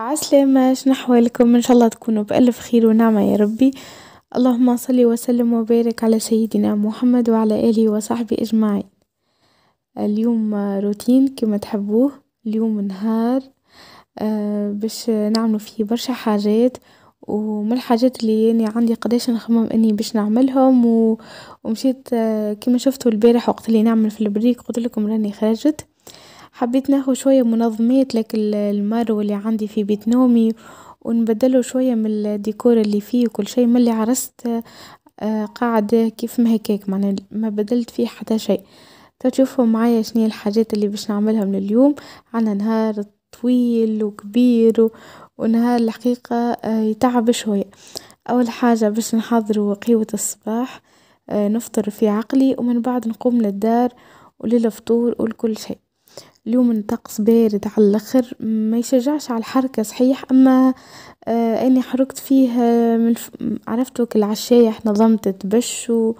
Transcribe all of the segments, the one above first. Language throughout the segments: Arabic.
عسلامة شنو احوالكم ان شاء الله تكونوا بالف خير ونعمه يا ربي اللهم صل وسلم وبارك على سيدنا محمد وعلى اله وصحبه اجمعين اليوم روتين كما تحبوه اليوم نهار آه، باش نعملوا فيه برشا حاجات ومن الحاجات اللي يعني عندي قداش نخمم اني باش نعملهم ومشيت آه، كما شفتوا البارح وقت اللي نعمل في البريك قلت لكم راني خرجت حبيت ناخد شوية منظمات لك المارو اللي عندي في بيت نومي ونبدله شوية من الديكور اللي فيه وكل شيء ملي عرست آه، قاعدة كيف ما هكاك معناها ما بدلت فيه حتى شيء تشوفوا معايا شنو الحاجات اللي باش نعملهم لليوم عنا نهار طويل وكبير ونهار الحقيقة آه، يتعب شوية اول حاجة باش نحضر قهوة الصباح آه، نفطر في عقلي ومن بعد نقوم للدار وللفطور ولكل شيء لون طقس بارد على الاخر ما يشجعش على الحركه صحيح اما آه اني حركت فيه آه، من ف... عرفتو كالعشايح نظمت تبش و...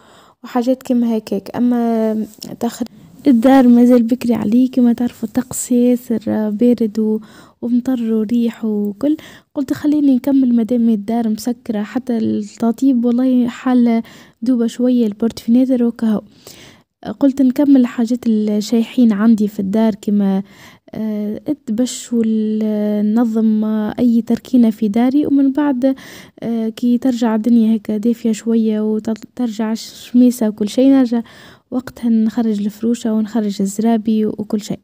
وحاجات كيما هكاك اما آه، تخر الدار مازال بكري عليه كما تعرفوا الطقس ياسر آه، بارد و... ومطر وريح وكل قلت خليني نكمل مدام الدار مسكره حتى التطيب والله حال دوبه شويه البورتفينيتر وكهو قلت نكمل حاجات الشايحين عندي في الدار كما التبش آه، والنظم اي تركينة في داري ومن بعد آه، كي ترجع الدنيا هيك دافية شوية وترجع الشميسة وكل شي نرجع وقتها نخرج الفروشة ونخرج الزرابي وكل شيء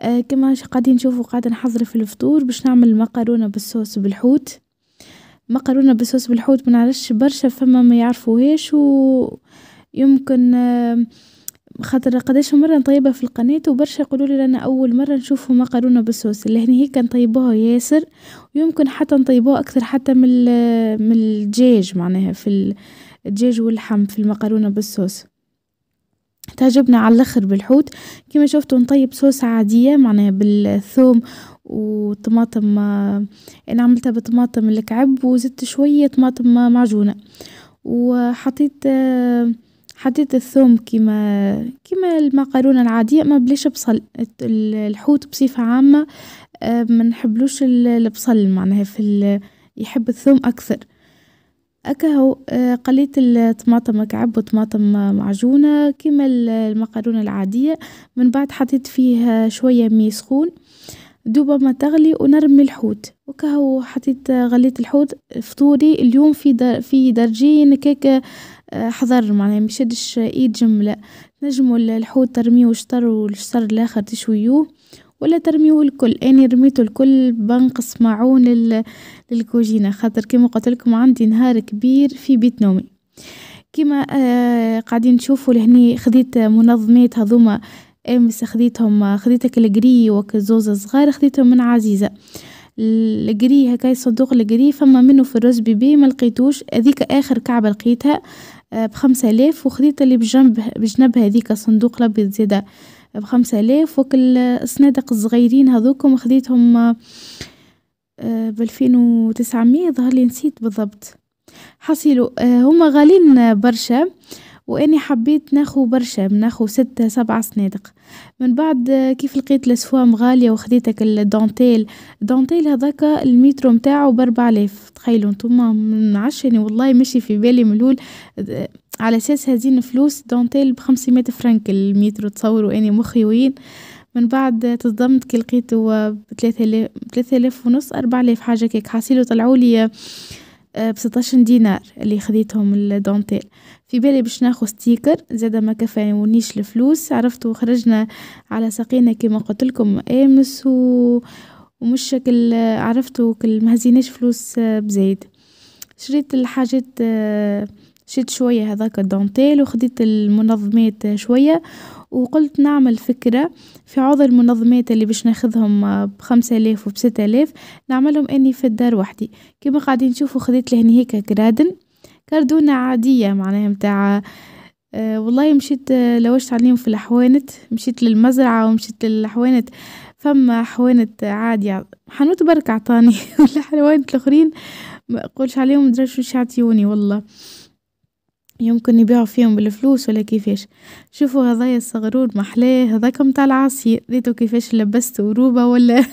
آه، كما قاعدين نشوفوا قاعدة نحضر في الفطور باش نعمل مقرونة بالصوص بالحوت. مقرونة بالصوص بالحوت منعرفش برشا فما ما يعرفوهاش و يمكن خاطر قداش مرة نطيبها في القناة وبرشا يقولولي رانا أول مرة نشوفوا مقرونه بالصوص اللي هي كان نطيبوها ياسر ويمكن حتى نطيبوها أكثر حتى من من الدجاج معناها في الدجاج واللحم في المقرونه بالصوص تعجبنا على الاخر بالحوت كما شفتوا نطيب صوص عادية معناها بالثوم وطماطم آه، انا عملتها بطماطم الكعب وزدت شوية طماطم معجونة وحطيت آه، حطيت الثوم كيما كيما المقارونة العاديه ما بلاش بصل الحوت بصفه عامه آه، ما نحبلوش البصل معناها في يحب الثوم اكثر أكهو آه، قليت الطماطم مكعب وطماطم معجونه كيما المقارونة العاديه من بعد حطيت فيها شويه مي سخون دوبا ما تغلي ونرمي الحوت وكهو حطيت غليت الحوت فطوري اليوم في در في درجين كيكه آه، حذر معناها ما يشدش ايد جملة نجمو الحوت ترميو شطر والشطر الاخر تشويوه ولا ترميوه الكل اني رميتو الكل بنقص معون للكوجينة خاطر كيما قلتلكم عندي نهار كبير في بيت نومي كيما آه، قاعدين نشوفو لهني خديت منظمات هذوما امس خديتهم خديت هاك الجري وك صغار خديتهم من عزيزة الجري هكاي صندوق الجري فما منه في الرز بيبي ما لقيتوش هذيك اخر كعبه لقيتها آه، بخمسة آلاف وخديت اللي بجنب بجنب هذيك صندوق الأبيض زادة بخمسة آلاف وكل الصنادق الصغيرين هذوكم خديتهم آه، بألفين وتسعمية ظهر لي نسيت بالضبط حصلوا آه، هما غالين برشا واني حبيت ناخو برشا بناخو ستة سبعة صنادق من بعد كيف لقيت السوام غالية وخديتك الدونتيل الدونتيل هذاكا المترو متاعو باربع الاف تخيلوا انتم من عشاني والله مشي في بالي ملول على اساس هذين فلوس دونتيل بخمسمية فرنك المترو تصوروا اني مخي وين من بعد تصدمت كي لقيته بثلاثة آلاف ونص أربعة آلاف حاجة كيك حاسيلو طلعولي آه، بستاشر دينار اللي خديتهم الدونتيل في بالي باش ناخذ ستيكر زاد ما كفاونيش الفلوس عرفت وخرجنا على ساقينا كما قلت لكم امس و... ومش شكل آه، عرفت وكل ما هزيناش فلوس آه، بزايد شريت الحاجات شريت شويه هذاك الدونتيل وخديت المنظمات شويه وقلت نعمل فكرة في عوض المنظمات اللي باش ناخذهم بخمسة آلاف وبستة آلاف نعملهم أني في الدار وحدي كما قاعدين نشوفوا خذيت لهني هيك كرادن كاردونة عادية معناها متاع أه والله مشيت آه، لوشت عليهم في الحوانت مشيت للمزرعة ومشيت للحوانت فما حوانت عادية حنوت برك عطاني والحوانت الآخرين ما قولش عليهم مدرش وش عطيوني والله يمكن يبيعوا فيهم بالفلوس ولا كيفاش شوفوا هذايا الصغرور محلاه هذاك متاع العصير ريتو كيفاش لبست وروبه ولا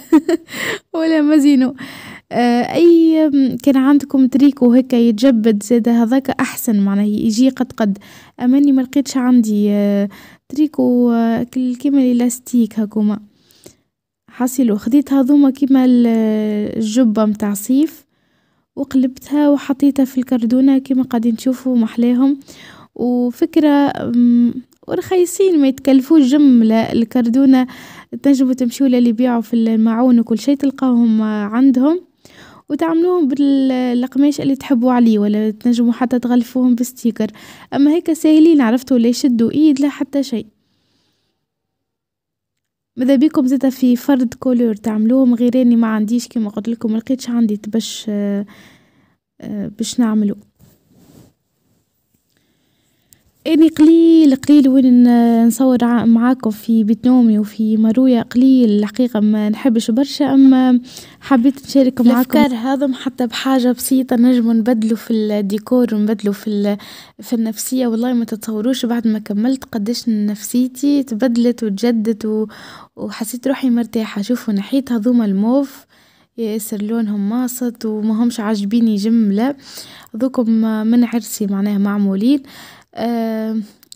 ولا مزينو آه، اي كان عندكم تريكو هكا يتجبد زاد هذاك احسن معناه يجي قد قد اماني ما لقيتش عندي آه، تريكو كيما الالاستيك هكوما حاصلو خديت هذوما كيما آه، الجبه متاع صيف وقلبتها وحطيتها في الكردونة كما قاعدين تشوفوا محليهم وفكرة ورخيصين ما يتكلفوش جملة الكردونة تنجموا تمشوا اللي يبيعوا في المعون وكل شيء تلقاهم عندهم وتعملوهم بالقماش اللي تحبوا عليه ولا تنجموا حتى تغلفوهم بستيكر اما هيك ساهلين عرفتوا لا يشدوا ايد لا حتى شيء ماذا بيكم زادا في فرد كولور تعملوهم غير اني ما عنديش كيما قلت لكم ملقيتش عندي باش آه، آه، باش نعملو اني يعني قليل قليل وين نصور معاكم في بيت نومي وفي مرويا قليل الحقيقه ما نحبش برشا اما حبيت نشارك معاكم الافكار هذا حتى بحاجه بسيطه نجم نبدلوا في الديكور ونبدلوا في في النفسيه والله ما تتصوروش بعد ما كملت قداش نفسيتي تبدلت وتجدت وحسيت روحي مرتاحه شوفوا نحيت هذوما الموف ياسر لونهم ماسط وما همش عاجبيني جمله ذوكم من عرسي معناها معمولين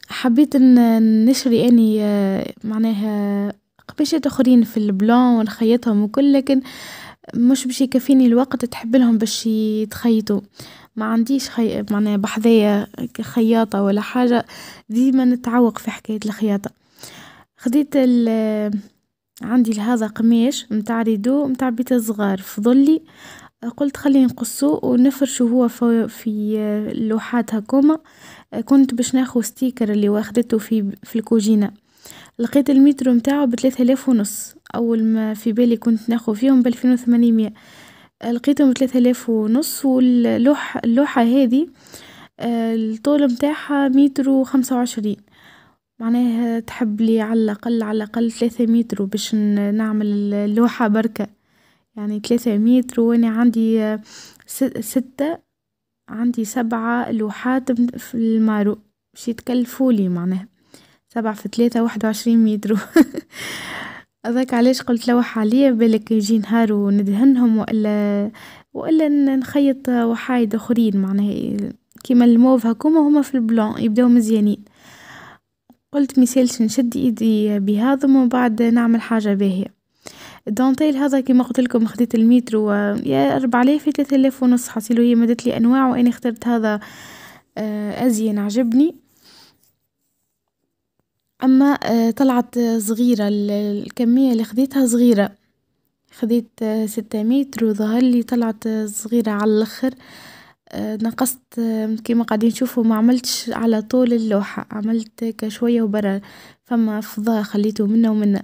حبيت ن- نشري أني آه، معناها قبيشات أخرين في البلون ونخيطهم وكل لكن مش باش يكفيني الوقت تحبلهم باش يتخيطوا ما عنديش خي... معناها بحذايا خياطة ولا حاجة ديما نتعوق في حكاية الخياطة. خديت ال- عندي لهذا قميش متاع ريدو متاع بيت الصغار فضلي قلت خليني نقصو ونفرشو هو في آه، اللوحات هكوما كنت باش ناخو ستيكر اللي واخدته في في الكوجينة لقيت المترو متاعو بثلاثة الاف ونص اول ما في بالي كنت ناخو فيهم بالفين وثمانمية لقيتهم بثلاثة الاف ونص واللوحة اللوحة هذي آه، الطول متاعها مترو وخمسة وعشرين معناها تحب لي على الاقل على الاقل ثلاثة متر باش نعمل اللوحة بركة يعني ثلاثة متر وانا عندي آه، ستة عندي سبعة لوحات في المارو باش لي معناها سبعة في ثلاثة واحد وعشرين مترو هذاك علاش قلت لوحة عليا بالك يجي نهار وندهنهم والا والا نخيط وحايد اخرين معناها كيما الموف هكوما هما في البلون يبداو مزيانين قلت مثالش نشد ايدي بهذا ومن بعد نعمل حاجه باهيه الدونتيل هذا كما قلت لكم خديت المترو يا يا في آلاف ونص حصيله هي مدت لي انواع وانا اخترت هذا آه، ازين عجبني اما آه، طلعت صغيره الكميه اللي خديتها صغيره خديت آه، ستة متر وظهر لي طلعت صغيره على الاخر نقصت كما قاعدين نشوفوا ما عملتش على طول اللوحه عملت كشويه وبرا فما فضاء خليته منه ومنه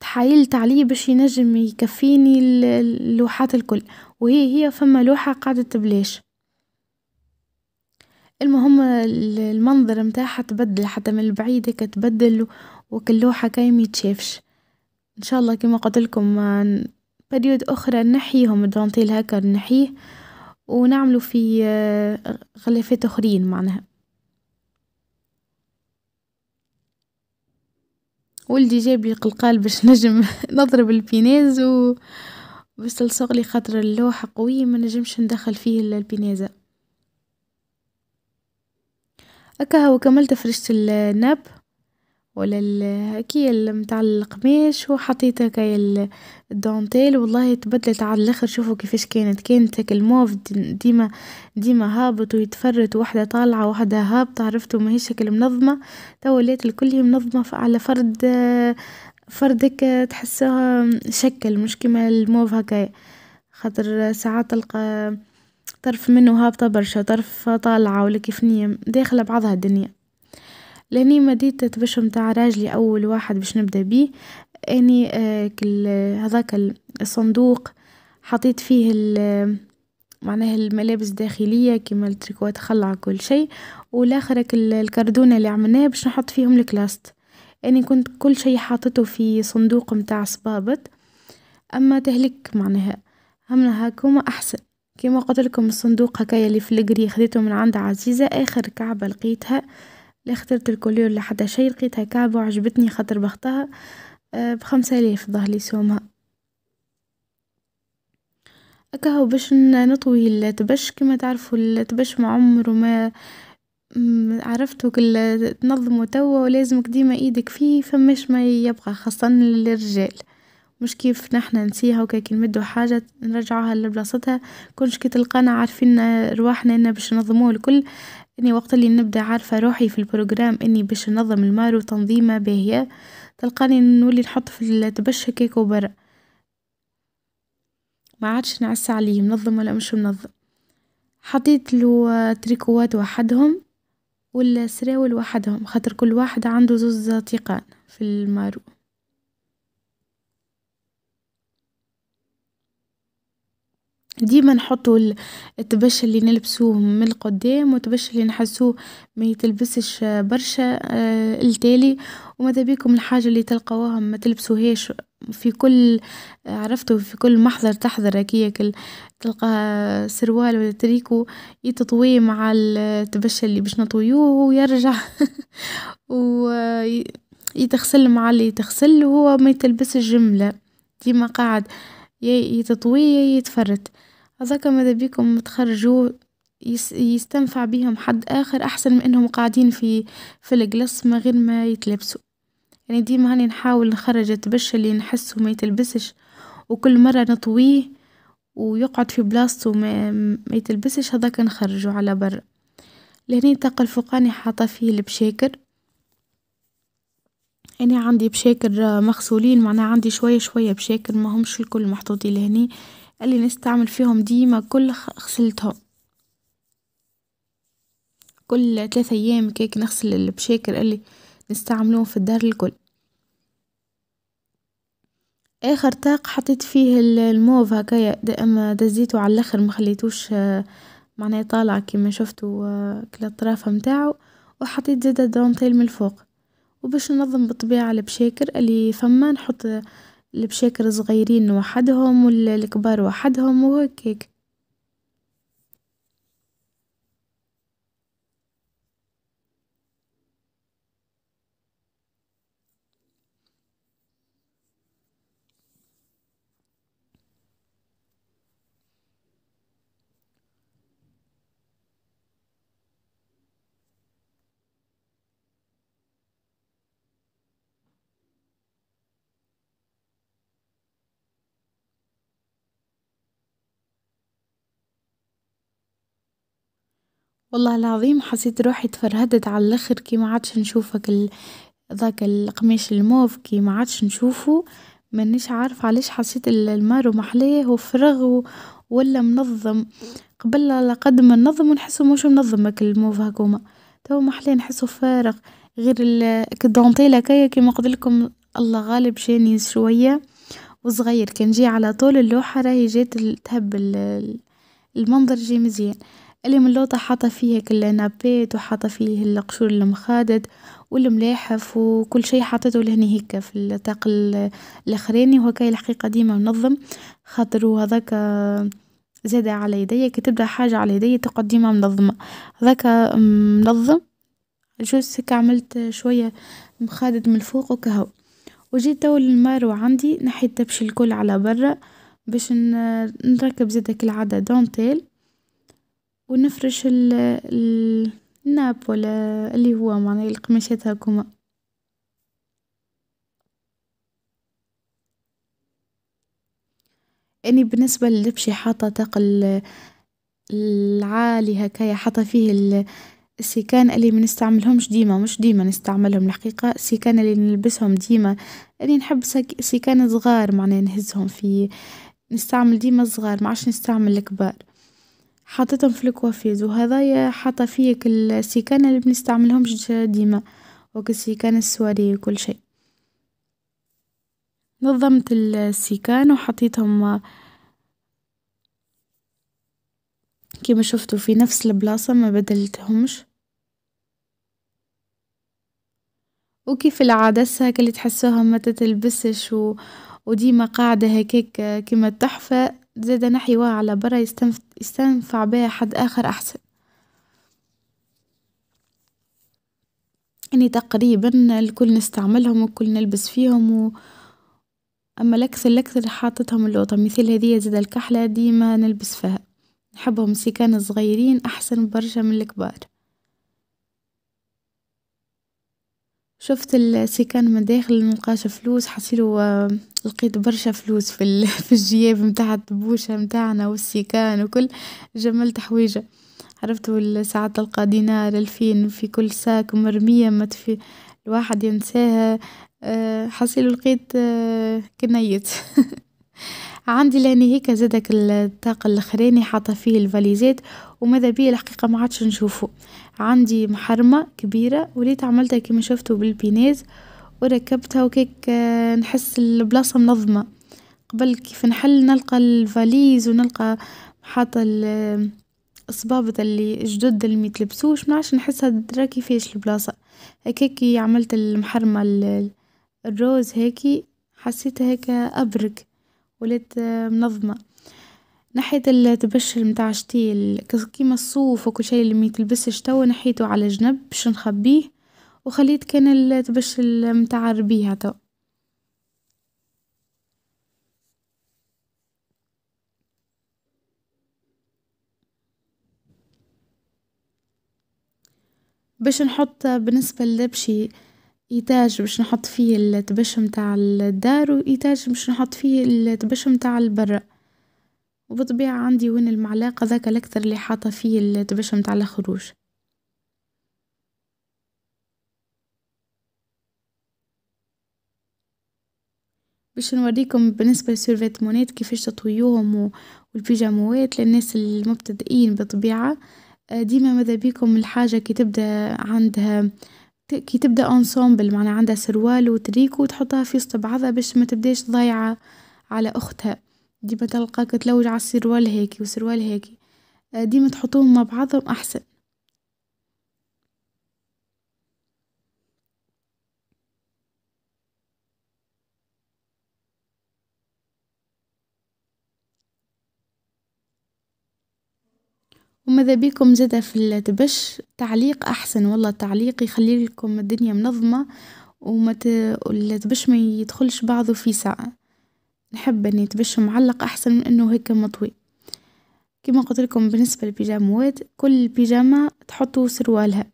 تحايلت عليه باش ينجم يكفيني اللوحات الكل وهي هي فما لوحة قعدت بلاش المهم المنظر متاعها تبدل حتى من البعيد هيك تبدل وكل لوحة كاي ما يتشافش ان شاء الله كما قلت لكم آه، بريود اخرى نحيهم الدونتيل هكا نحيه ونعملوا في آه، غلافات اخرين معناها ولدي جاب لي القلقال باش نجم نضرب البينيز و باش تلصق لي خاطر اللوحه قويه ما نجمش ندخل فيه أكا هو كملت فرشت الناب ولا كي متاع القماش وحطيت كي الدونتيل والله تبدلت على الاخر شوفوا كيفاش كانت كانت هيك الموف ديما ديما هابط ويتفرت واحده طالعه واحده هابطه عرفتوا ماهيش هيك تو ولات الكل منظمه على فرد فردك تحسها شكل مش كيما الموف هكايا خاطر ساعات تلقى طرف منه هابطة برشا طرف طالعة ولا كيفنية داخلة بعضها الدنيا لاني مديت تبشم متاع راجلي اول واحد باش نبدا بيه اني آه، كل هذاك الصندوق حطيت فيه معناها الملابس الداخليه كيما التريكوات خلع كل شيء والاخر الكردونه اللي عملناه باش نحط فيهم الكلاست اني كنت كل شيء حاطته في صندوق متاع صبابط اما تهلك معناها همنا هاكم احسن كما قلت لكم الصندوق هكايا اللي في الجري خديته من عند عزيزه اخر كعبه لقيتها اخترت الكولور اللي حتى شي لقيتها كعبة وعجبتني خاطر بختها آه، بخمسة آلاف ظهري سومها أكاهو باش نطوي التبش كما تعرفوا التبش ما عمره ما عرفتو كل تنظمو توا ولازمك ديما ايدك فيه فماش ما يبقى خاصة للرجال مش كيف نحنا نسيها وكاكي نمدو حاجة نرجعوها لبلاصتها كونش كي تلقانا عارفين آه، رواحنا ان باش نظموه الكل اني وقت اللي نبدا عارفة روحي في البروجرام اني باش ننظم المال وتنظيمه باهية تلقاني نولي نحط في التبش هكاك وبرا ما عادش نعس عليه منظم ولا مش منظم حطيت له تريكوات وحدهم والسراول وحدهم خاطر كل واحد عنده زوز تيقان في المارو ديما نحطوا التبش اللي نلبسوه من القدام وتبش اللي نحسوه ما يتلبسش آه، برشا آه، التالي وماذا بيكم الحاجه اللي تلقاوها ما تلبسوهاش في كل آه، عرفتوا في كل محضر تحضر كل تلقى سروال ولا تريكو يتطويه مع التبش اللي باش نطويوه ويرجع ويتغسل مع اللي يتغسل وهو ما يتلبس الجمله ديما قاعد يتطويه يتفرد هذاك ماذا بيكم تخرجوا يستنفع بيهم حد آخر أحسن من إنهم قاعدين في في الجلس من غير ما يتلبسوا يعني ديما هاني نحاول نخرج التبش اللي نحسه ما يتلبسش وكل مرة نطويه ويقعد في بلاصته ما, ما يتلبسش هذاك نخرجه على برا لهني تلقى الفوقاني حاطة فيه البشاكر أنا يعني عندي بشاكر مغسولين معناها عندي شوية شوية بشاكر ما همش الكل محطوطين لهني قال لي نستعمل فيهم ديما كل غسلتهم كل ثلاثة أيام كيك نغسل البشاكر اللي نستعملوه في الدار الكل آخر طاق حطيت فيه الموف هكايا دائما دزيته على الآخر ما خليتوش معناه طالع كيما شفتوا كل الطرافة متاعو وحطيت زاده دونتيل من الفوق وباش ننظم بالطبيعة البشاكر اللي فما نحط البشاكر صغيرين وحدهم والكبار وحدهم وهيك والله العظيم حسيت روحي تفرهدت على الاخر كي ما عادش نشوفك ال... ذاك القميش الموف كي ما عادش نشوفه مانيش عارفه علاش حسيت المارو محلاه وفرغ و... ولا منظم قبل على قد ما ننظم ونحسه مش منظم الموف هكوما تو محلاه نحسه فارغ غير الدونتيل كايا كيما قلت لكم الله غالب شاني شويه وصغير كان جي على طول اللوحه راهي جات تهب المنظر جي مزيان اللي من لوطة حاطة فيها كل نبات وحاطة فيه القشور المخادد والملاحف وكل شي حاطته لهنا هيكا في الطاق الاخراني وهكا الحقيقة ديما منظم خاطر وهذاكا زادة على يدي كي تبدا حاجة على يدي تقعد ديما منظمة هذاكا منظم جوز هيكا عملت شوية مخادد من الفوق وكهو وجيت تو للمارو عندي نحيت تبشي الكل على برا باش نركب زادا كالعادة دونتيل ونفرش ال الناب ولا اللي هو معناه القماشات هاكوما. اني يعني بالنسبة للبشي حاطة تاقل العالي هكايا حاطة فيه السيكان اللي ما نستعملهمش ديما مش ديما نستعملهم الحقيقة السيكان اللي نلبسهم ديما اني يعني نحب سيكان صغار معناه نهزهم في نستعمل ديما الصغار معادش نستعمل الكبار. حاطتهم في الكوافيز وهذايا حاطه فيه كل السيكان اللي بنستعملهمش ديما وكالسيكان السواري وكل شيء نظمت السيكان وحطيتهم كيما شفتوا في نفس البلاصه ما بدلتهمش وكيف العاده الساك اللي تحسوها ما تتلبسش و وديما قاعدة هكاك كيما التحفة زادة نحيوها على برا يستنف- يستنفع بها حد آخر أحسن، أني يعني تقريبا الكل نستعملهم والكل نلبس فيهم و أما الأكثر الأكثر حاطتهم اللوطا مثل هذه زادا الكحلة ديما نلبس فيها نحبهم سي صغيرين أحسن برشا من الكبار. شفت السيكان من داخل ملقاش فلوس حسيلو آه، لقيت برشا فلوس في في الجياب متاع الدبوشه متاعنا والسيكان وكل جملت حويجه عرفتوا ساعات تلقى دينار ألفين في كل ساك مرمية ما تفي الواحد ينساها آه، حسيلو لقيت آه، كنيت عندي لاني هيك زادك الطاق الاخراني حاطه فيه الفاليزات وماذا بيا الحقيقه ما عادش نشوفه عندي محرمه كبيره وليت عملتها كما شفتوا بالبيناز وركبتها وكيك آه، نحس البلاصه منظمه قبل كيف نحل نلقى الفاليز ونلقى حاطه آه، الصبابط اللي جدد اللي ميتلبسوش منعش نحسها دراكي كيفاش البلاصه هكاكي عملت المحرمه الروز هيكي حسيتها هيك ابرك ولات آه، منظمة نحيت التبشل متاع شتي كيما الصوف وكل شيء اللي ما يتلبسش توا نحيته على جنب باش نخبيه وخليت كان التبشل متاع الربيع توا باش نحط بالنسبة للبشي إيتاج باش نحط فيه الطبش متاع الدار وإيتاج باش نحط فيه الطبش متاع البرا وبالطبيعة عندي وين المعلقة ذاك الأكثر اللي حاطة فيه الطبش متاع الخروج باش نوريكم بالنسبة للسيرفيتمونات كيفاش تطويوهم والبيجاموات للناس المبتدئين بالطبيعة آه، ديما ماذا بيكم الحاجة كي تبدا عندها كي تبدا انسومبل معناها عندها سروال وتريكو وتحطها في وسط بعضها باش ما تبداش ضايعه على اختها ديما تلقاك تلوج على السروال هيك وسروال هيك آه، ديما تحطوهم مع بعضهم احسن وماذا بيكم زادة في التبش تعليق أحسن والله التعليق يخلي لكم الدنيا منظمة وما ت... التبش ما يدخلش بعضه في ساعة نحب أني تبش معلق أحسن من أنه هيك مطوي كما قلت لكم بالنسبة للبيجاموات كل بيجامة تحطوا سروالها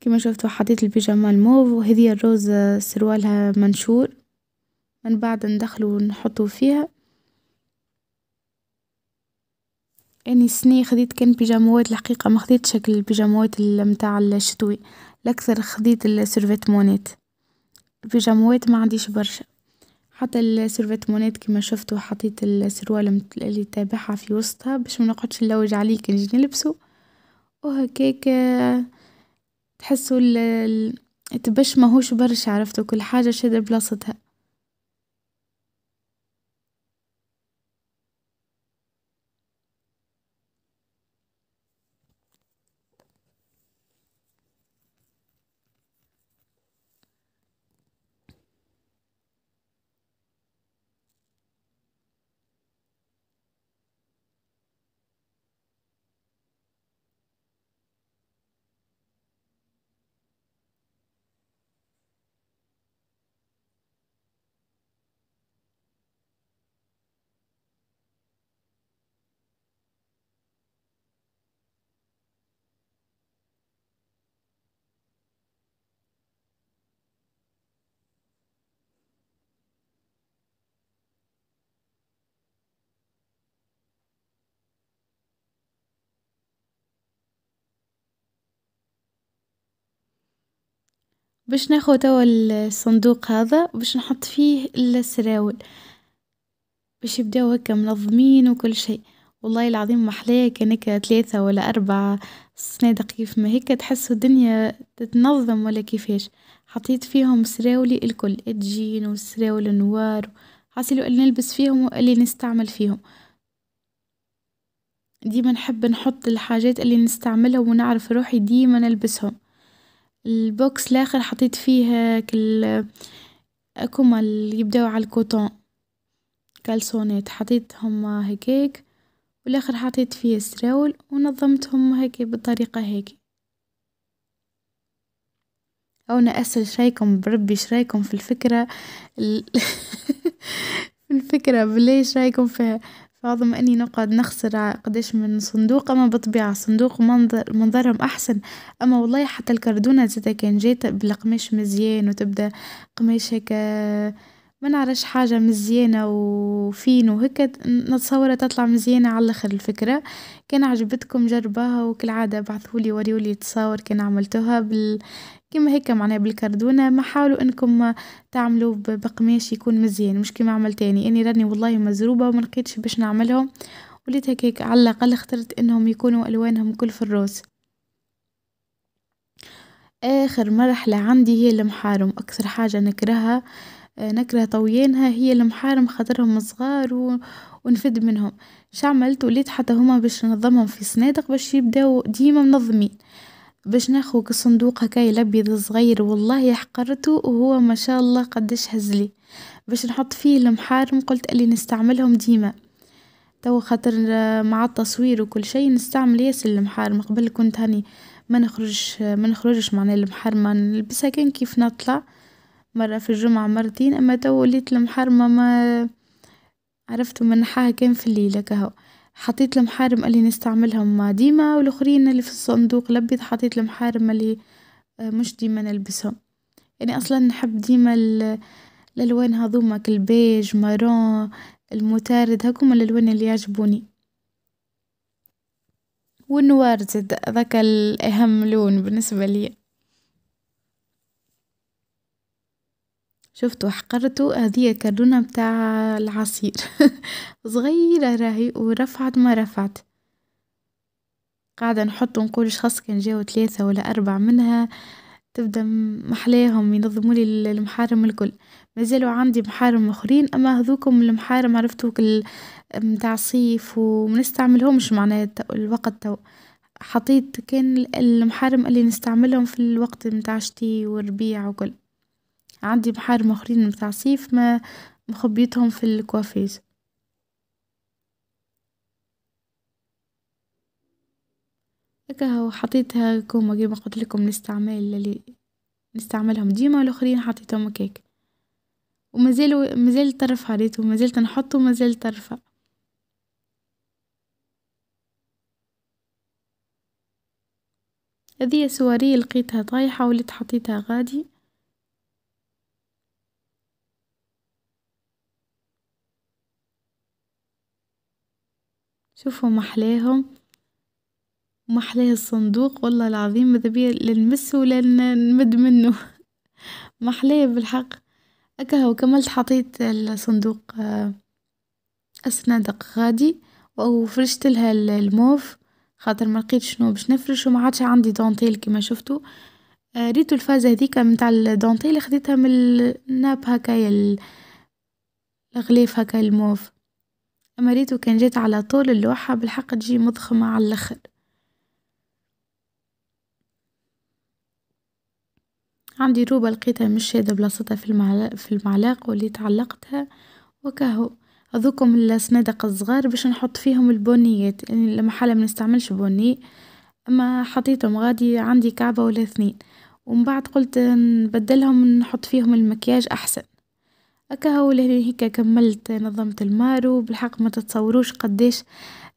كما شفتوا حطيت البيجامة الموف وهذه الروز سروالها منشور من بعد ندخله ونحطه فيها اني السنة خديت كان بيجاموات الحقيقة ما خديتش شكل البيجاموات متاع الشتوي الاكثر خديت مونيت البيجاموات ما عنديش برشا حتى مونيت كيما شفتوا حطيت السروال اللي تابعها في وسطها باش ما نقعدش نلوج عليه كي نجي نلبسه وهكاك تحسوا التبش ماهوش برشا عرفتوا كل حاجه شاده بلاصتها باش ناخذ توا الصندوق هذا باش نحط فيه السراول باش يبداو هكا منظمين وكل شيء والله العظيم محلاه كان هكا ثلاثة ولا اربعه سنادق كيف ما هيك تحسوا الدنيا تتنظم ولا كيفاش حطيت فيهم سراولي الكل الجين والسراول النوار حاسه اللي نلبس فيهم واللي نستعمل فيهم ديما نحب نحط الحاجات اللي نستعملها ونعرف روحي ديما نلبسهم البوكس الاخر حطيت فيه هاكل هاكوما اللي يبداو على الكوتون كالسونات حطيتهم هكاك والاخر حطيت فيه سراول ونظمتهم هيك بالطريقه هيك او نأسل شرايكم بربي شرايكم في الفكره ال... الفكره بالله شرايكم فيها فعظم اني نقعد نخسر قداش من صندوق اما بالطبيعة صندوق منظر منظرهم احسن اما والله حتى الكردونة زاده كان جيت بالقماش مزيان وتبدا قماش هكا ما نعرفش حاجه مزيانه وفين وهكا نتصورها تطلع مزيانه على الاخر الفكره كان عجبتكم جربوها وكالعاده ابعثوا لي وريوا لي تصاور كان عملتوها بال كما هيك معناها بالكردونه ما حاولوا انكم تعملوا بقماش يكون مزيان مش كما عملتاني اني راني والله مزروبه وما لقيتش باش نعملهم وليت هكاك على الاقل اخترت انهم يكونوا الوانهم كل في الروس اخر مرحله عندي هي المحارم اكثر حاجه نكرهها نكره طويانها هي المحارم خاطرهم صغار ونفد منهم شعملت عملت وليت حتى هما باش ننظمهم في صنادق باش يبداو ديما منظمين باش ناخو كصندوق هكاي الابيض الصغير والله حقرته وهو ما شاء الله قداش هزلي باش نحط فيه المحارم قلت اللي نستعملهم ديما توا خاطر مع التصوير وكل شيء نستعمل ياسر المحارم قبل كنت هاني ما نخرجش ما نخرجش معنا المحارم نلبسها كان كيف نطلع مرة في الجمعة مرتين أما تو وليت المحرمة ما عرفت حاها كان في الليل كهو حطيت المحارم اللي نستعملهم ديما والآخرين اللي في الصندوق لبيت حطيت المحارم اللي آه، مش ديما نلبسهم يعني أصلا نحب ديما الألوان هذوما كالبيج مارون المتارد هاكوما الألوان اللي يعجبوني والنوار زد ذاك الأهم لون بالنسبة لي شفتوا حقرته هذه كرونة بتاع العصير صغيرة راهي ورفعت ما رفعت قاعدة نحط ونقول شخص كان جاو ثلاثة ولا أربع منها تبدا محلاهم ينظموا لي المحارم الكل مازالوا عندي محارم اخرين اما هذوكم المحارم كل متاع صيف وما نستعملهمش معناها الوقت تو حطيت كان المحارم اللي نستعملهم في الوقت متاع شتي والربيع وكل عندي بحار مخرين متاع صيف ما مخبيتهم في الكوافيز هكا هو حطيتها كوما ما قلت لكم الاستعمال اللي نستعملهم ديما الاخرين حطيتهم هكاك ومازال مازال طرف عريته ومازلت نحطو ومازال طرفه هذه سواري لقيتها طايحة وليت حطيتها غادي شوفوا محلاهم محلاه الصندوق والله العظيم ماذا بيا لنمس ولا نمد منه محلاه بالحق أكه كملت حطيت الصندوق السنادق آه، غادي وفرشت لها الموف خاطر ما لقيت شنو باش نفرش وما عادش عندي دونتيل كما شفتوا آه، ريتو الفازه هذيك نتاع الدونتيل خديتها من الناب هكايا الغليف هكا الموف أما ريتو كان جات على طول اللوحة بالحق تجي مضخمة على الآخر عندي روبة لقيتها مش هذا بلاصتها في, المعلق في المعلق واللي تعلقتها وكهو هذوكم السنادق الصغار باش نحط فيهم البونيات يعني حالة ما نستعملش بوني اما حطيتهم غادي عندي كعبة ولا اثنين ومن بعد قلت نبدلهم نحط فيهم المكياج احسن أكاهو لهني هيك كملت نظمت المار وبالحق ما تتصوروش قديش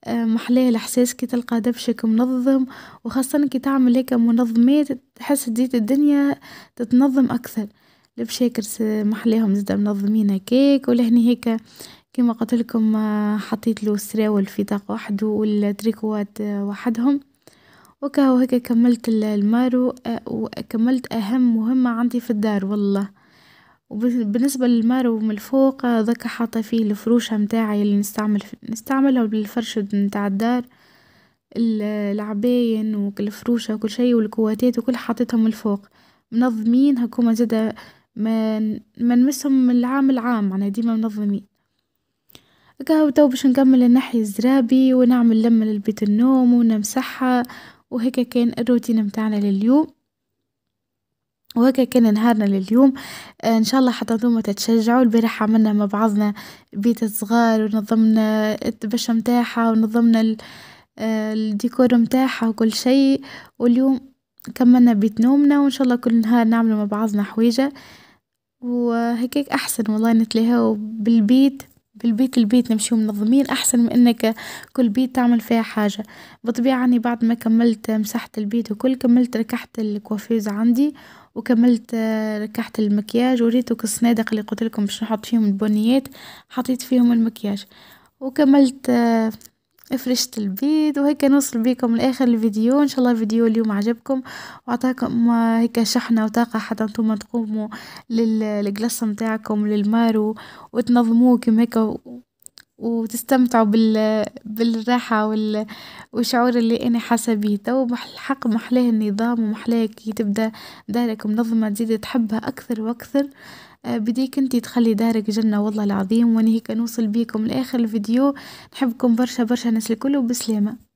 آه، محلاه الإحساس كي تلقى دبشك منظم وخاصة كي تعمل هيك منظمات تحس ديت الدنيا تتنظم أكثر البشاكر محلاهم زد منظمين هكاك ولهني هيك كما قلت لكم آه، حطيت له السراول في طاق وحده والتريكوات آه، وحدهم وكهو هيك كملت المارو وكملت اهم مهمة عندي في الدار والله وبالنسبة للمارو من الفوق ذاك حاطة فيه الفروشة متاعي اللي نستعمل نستعملها بالفرش متاع الدار العباين والفروشة وكل شيء والكواتات وكل حاطتهم الفوق منظمين هكوما زادة ما ما نمسهم من العام العام معناها ديما منظمين هكا تو باش نكمل نحي الزرابي ونعمل لمة للبيت النوم ونمسحها وهيك كان الروتين متاعنا لليوم وهكا كان نهارنا لليوم آه، ان شاء الله حتى انتم تتشجعوا البارح عملنا مع بعضنا بيت صغار ونظمنا الدبشه متاعها ونظمنا آه، الديكور متاعها وكل شيء واليوم كملنا بيت نومنا وان شاء الله كل نهار نعملوا مع بعضنا حويجه وهيك احسن والله نتلاهاو بالبيت بالبيت البيت نمشيو منظمين احسن من انك كل بيت تعمل فيها حاجه بطبيعه اني بعد ما كملت مسحت البيت وكل كملت ركحت الكوافيز عندي وكملت آه، ركحت المكياج وريتوك الصنادق اللي قلت لكم باش نحط فيهم البنيات حطيت فيهم المكياج وكملت آه، فرشت البيض وهيك نوصل بيكم لاخر الفيديو ان شاء الله الفيديو اليوم عجبكم وعطاكم آه، هيك شحنه وطاقه حتى انتم تقوموا للجلسه متاعكم للمارو وتنظموه كما هيك وتستمتعوا بال... بالراحة وال... والشعور اللي أنا حاسة بيه تو الحق محلاه النظام ومحلاه كي تبدأ دارك منظمة تزيد تحبها أكثر وأكثر آه، بديك انتي تخلي دارك جنة والله العظيم وانا هيك نوصل بيكم لآخر الفيديو نحبكم برشا برشا ناس الكل وبسلامة